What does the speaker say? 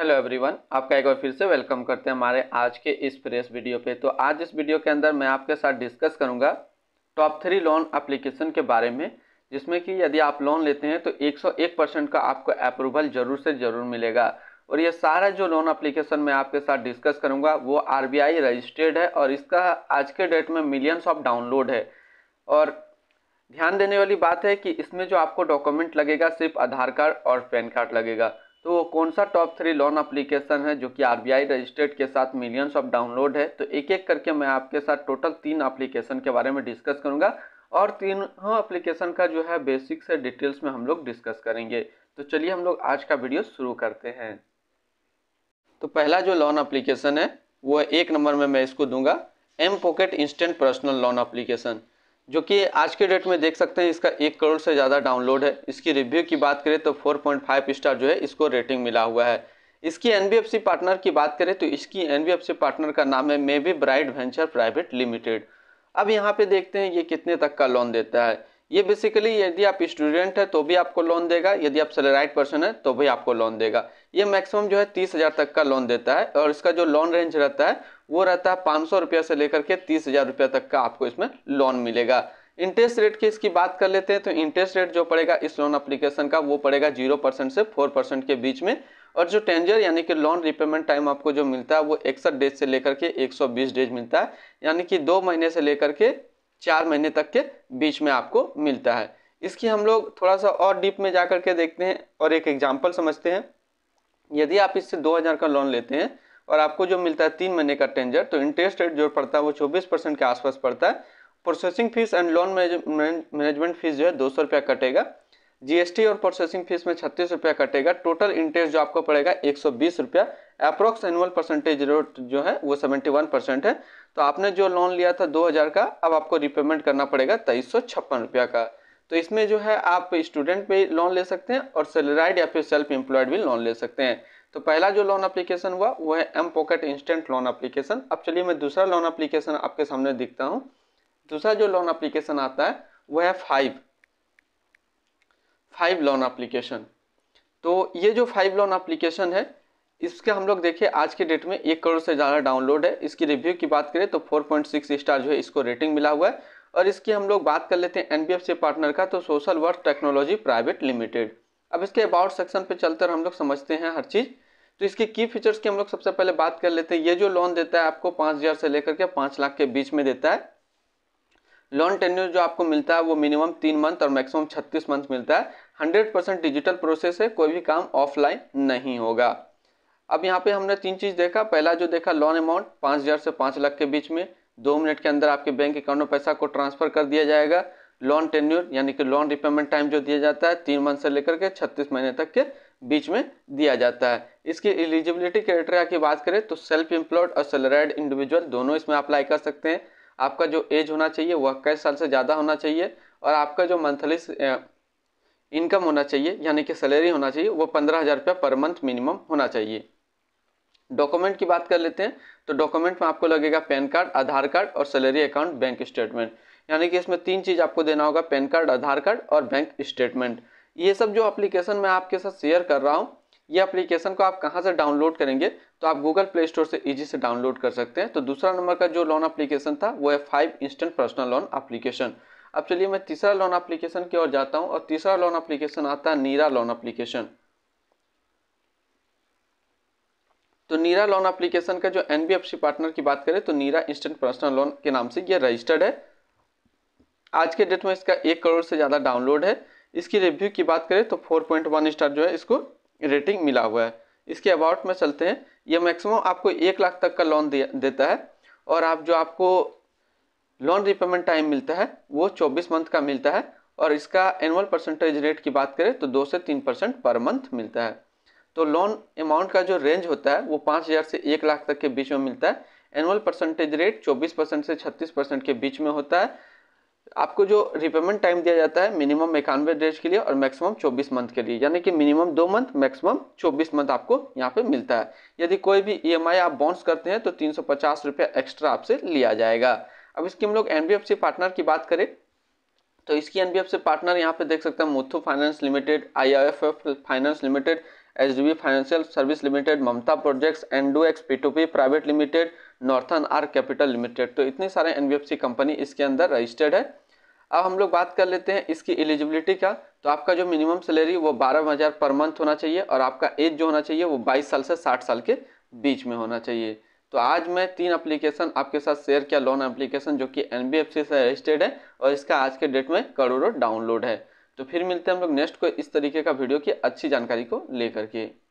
hello everyone आपका एक बार फिर से वेलकम करते हैं हमारे आज के इस प्रेस वीडियो पे तो आज इस वीडियो के अंदर मैं आपके साथ डिस्कस करूंगा टॉप थ्री लोन एप्लीकेशन के बारे में जिसमें कि यदि आप लोन लेते हैं तो 101 परसेंट का आपको अप्रूवल ज़रूर से ज़रूर मिलेगा और ये सारा जो लोन अप्लीकेशन मैं आपके साथ डिस्कस करूँगा वो आर रजिस्टर्ड है और इसका आज के डेट में मिलियंस ऑफ डाउनलोड है और ध्यान देने वाली बात है कि इसमें जो आपको डॉक्यूमेंट लगेगा सिर्फ आधार कार्ड और पैन कार्ड लगेगा तो कौन सा टॉप थ्री लोन अप्लीकेशन है जो कि आरबीआई रजिस्टर्ड के साथ मिलियंस ऑफ डाउनलोड है तो एक एक करके मैं आपके साथ टोटल तीन अप्लीकेशन के बारे में डिस्कस करूंगा और तीनों अप्लीकेशन का जो है बेसिक से डिटेल्स में हम लोग डिस्कस करेंगे तो चलिए हम लोग आज का वीडियो शुरू करते हैं तो पहला जो लोन अप्लीकेशन है वो एक नंबर में मैं इसको दूंगा M pocket instant personal loan application जो कि आज के डेट में देख सकते हैं इसका एक करोड़ से ज़्यादा डाउनलोड है इसकी रिव्यू की बात करें तो 4.5 स्टार जो है इसको रेटिंग मिला हुआ है इसकी एनबीएफसी पार्टनर की बात करें तो इसकी एनबीएफसी पार्टनर का नाम है may be bright venture private limited अब यहाँ पे देखते हैं ये कितने तक का लोन देता है ये बेसिकली यदि आप स्टूडेंट है तो भी आपको लोन देगा यदि आप सेलराइट पर्सन है तो भी आपको लोन देगा ये मैक्सिमम जो है तीस हज़ार तक का लोन देता है और इसका जो लोन रेंज रहता है वो रहता है पाँच सौ रुपया से लेकर के तीस हजार रुपया तक का आपको इसमें लोन मिलेगा इंटरेस्ट रेट की इसकी बात कर लेते हैं तो इंटरेस्ट रेट जो पड़ेगा इस लोन अप्लीकेशन का वो पड़ेगा जीरो परसेंट से फोर परसेंट के बीच में और जो टेंजर यानी कि लोन रिपेमेंट टाइम आपको जो मिलता है वो इकसठ डेज से लेकर के बीस डेज मिलता है यानी कि दो महीने से लेकर के चार महीने तक के बीच में आपको मिलता है इसकी हम लोग थोड़ा सा और डीप में जा के देखते हैं और एक एग्जाम्पल समझते हैं यदि आप इससे दो हज़ार का लोन लेते हैं और आपको जो मिलता है तीन महीने का टेंजर तो इंटरेस्ट रेट जो पड़ता है वो चौबीस परसेंट के आसपास पड़ता है processing fees and loan management fees जो है दो सौ रुपया कटेगा जीएसटी और प्रोसेसिंग फीस में छत्तीस रुपया कटेगा टोटल इंटरेस्ट जो आपको पड़ेगा एक सौ बीस रुपया अप्रोक्स एनुअल परसेंटेज रेट जो है वो सेवेंटी वन परसेंट है तो आपने जो लोन लिया था दो हज़ार का अब आपको रिपेमेंट करना पड़ेगा तेईस सौ छप्पन रुपया का तो इसमें जो है आप स्टूडेंट भी लोन ले सकते हैं और सैलराइड या फिर सेल्फ एम्प्लॉयड भी लोन ले सकते हैं तो पहला जो लोन एप्लीकेशन हुआ वो है M pocket instant loan application अब चलिए मैं दूसरा लोन एप्लीकेशन आपके सामने दिखता हूँ दूसरा जो लोन एप्लीकेशन आता है वो है फाइव फाइव लोन एप्लीकेशन तो ये जो फाइव लोन एप्लीकेशन है इसके हम लोग देखिए आज के डेट में एक करोड़ से ज़्यादा डाउनलोड है इसकी रिव्यू की बात करें तो 4.6 स्टार जो है इसको रेटिंग मिला हुआ है और इसकी हम लोग बात कर लेते हैं एन पार्टनर का तो social work technology private limited अब इसके अबाउट सेक्शन पे चलकर हम लोग समझते हैं हर चीज़ तो इसके की फीचर्स की हम लोग सबसे पहले बात कर लेते हैं ये जो लोन देता है आपको पाँच हज़ार से लेकर के पाँच लाख के बीच में देता है लोन टेन्यूर जो आपको मिलता है वो मिनिमम तीन मंथ और मैक्सिमम छत्तीस मंथ मिलता है हंड्रेड डिजिटल प्रोसेस है कोई भी काम ऑफलाइन नहीं होगा अब यहाँ पे हमने तीन चीज़ देखा पहला जो देखा लोन अमाउंट पाँच से पाँच लाख के बीच में दो मिनट के अंदर आपके बैंक अकाउंट में पैसा को ट्रांसफ़र कर दिया जाएगा लोन टेन्यूर यानी कि लोन रिपेमेंट टाइम जो दिया जाता है तीन मंथ से लेकर के छत्तीस महीने तक के बीच में दिया जाता है इसकी एलिजिबिलिटी क्राइटेरिया की बात करें तो सेल्फ एम्प्लॉयड और सैलराइड इंडिविजुअल दोनों इसमें अप्लाई कर सकते हैं आपका जो एज होना चाहिए वह इक्कीस साल से ज़्यादा होना चाहिए और आपका जो मंथली इनकम होना चाहिए यानी कि सैलरी होना चाहिए वो पंद्रह हज़ार रुपया पर मंथ मिनिमम होना चाहिए डॉक्यूमेंट की बात कर लेते हैं तो डॉक्यूमेंट में आपको लगेगा पैन कार्ड आधार कार्ड और सैलरी अकाउंट बैंक स्टेटमेंट यानी कि इसमें तीन चीज़ आपको देना होगा पैन कार्ड आधार कार्ड और बैंक स्टेटमेंट ये सब जो एप्लीकेशन मैं आपके साथ शेयर कर रहा हूँ ये एप्लीकेशन को आप कहाँ से डाउनलोड करेंगे तो आप गूगल प्ले स्टोर से इजी से डाउनलोड कर सकते हैं तो दूसरा नंबर का जो लोन एप्लीकेशन था वो है five instant personal loan application अब चलिए मैं तीसरा लोन एप्लीकेशन की ओर जाता हूँ और तीसरा लोन एप्लीकेशन आता है नीरा लोन एप्लीकेशन तो नीरा लोन एप्लीकेशन का जो एन पार्टनर की बात करें तो नीरा इंस्टेंट पर्सनल लोन के नाम से यह रजिस्टर्ड है आज के डेट में इसका एक करोड़ से ज़्यादा डाउनलोड है इसकी रिव्यू की बात करें तो 4.1 स्टार जो है इसको रेटिंग मिला हुआ है इसके अबाउट में चलते हैं ये मैक्सिमम आपको एक लाख तक का लोन देता है और आप जो आपको लोन रिपेमेंट टाइम मिलता है वो 24 मंथ का मिलता है और इसका एनुअल परसेंटेज रेट की बात करें तो दो से तीन परसेंट पर मंथ मिलता है तो लोन अमाउंट का जो रेंज होता है वो पाँच हज़ार से एक लाख तक के बीच में मिलता है एनुअल परसेंटेज रेट 24 परसेंट से 36 परसेंट के बीच में होता है आपको जो रिपेमेंट टाइम दिया जाता है मिनिमम इक्यानवे डेज के लिए और मैक्सिमम 24 मंथ के लिए यानी कि मिनिमम दो मंथ मैक्सिमम 24 मंथ आपको यहाँ पे मिलता है यदि कोई भी ईएमआई e आप बाउंस करते हैं तो तीन सौ एक्स्ट्रा आपसे लिया जाएगा अब इसकी हम लोग एन पार्टनर की बात करें तो इसकी एन पार्टनर यहाँ पे देख सकते हैं Muthoot finance limited I finance limited H financial service limited Mamta projects एंडो X P two P private limited northern R capital limited तो इतनी सारे एन कंपनी इसके अंदर रजिस्टर्ड है अब हम लोग बात कर लेते हैं इसकी एलिजिबिलिटी का तो आपका जो मिनिमम सैलरी वो बारह हज़ार पर मंथ होना चाहिए और आपका एज जो होना चाहिए वो बाईस साल से साठ साल के बीच में होना चाहिए तो आज मैं तीन एप्लीकेशन आपके साथ शेयर किया लोन एप्लीकेशन जो कि एन से रजिस्टर्ड है और इसका आज के डेट में करोड़ों डाउनलोड है तो फिर मिलते हैं हम लोग नेक्स्ट को इस तरीके का वीडियो की अच्छी जानकारी को लेकर के